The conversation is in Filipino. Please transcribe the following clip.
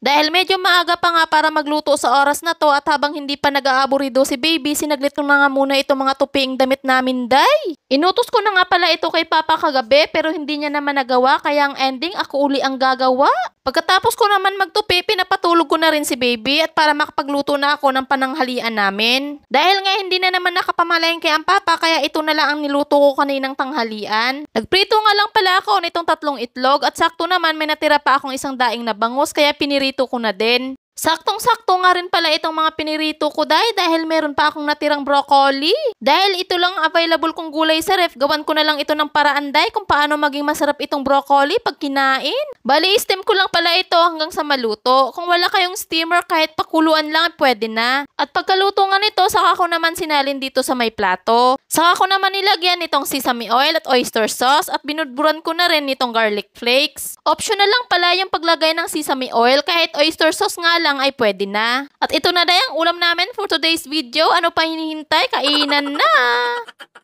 Dahil medyo maaga pa nga para magluto sa oras na to at habang hindi pa nag-aaburido si baby, sinaglit ko na nga muna itong mga tuping damit namin, day. Inutos ko na nga pala ito kay Papa kagabi pero hindi niya naman nagawa kaya ang ending ako uli ang gagawa. Pagkatapos ko naman magtupi, pinapatulog ko na rin si baby at para makapagluto na ako ng pananghalian namin. Dahil nga hindi na naman nakapamalayan ang Papa kaya ito na lang ang niluto ko kaninang tanghalian. Nagprito nga lang pala ako nitong tatlong itlog at sakto naman may natira pa akong isang daing na bangus kaya pinirito ko na din. Saktong-sakto nga rin pala itong mga pinirito ko day dahil meron pa akong natirang broccoli. Dahil ito lang available kong gulay sa ref, gawan ko na lang ito ng paraan day kung paano maging masarap itong broccoli pag kinain. Bali, steam ko lang pala ito hanggang sa maluto. Kung wala kayong steamer kahit pakuluan lang pwede na. At pagkaluto nga ako naman sinalin dito sa may plato. Saka ko naman nilagyan itong sesame oil at oyster sauce at binudburan ko na rin itong garlic flakes. Optional lang pala yung paglagay ng sesame oil kahit oyster sauce nga lang ay pwede na. At ito na dahil ang ulam namin for today's video. Ano pa hinihintay? Kainan na!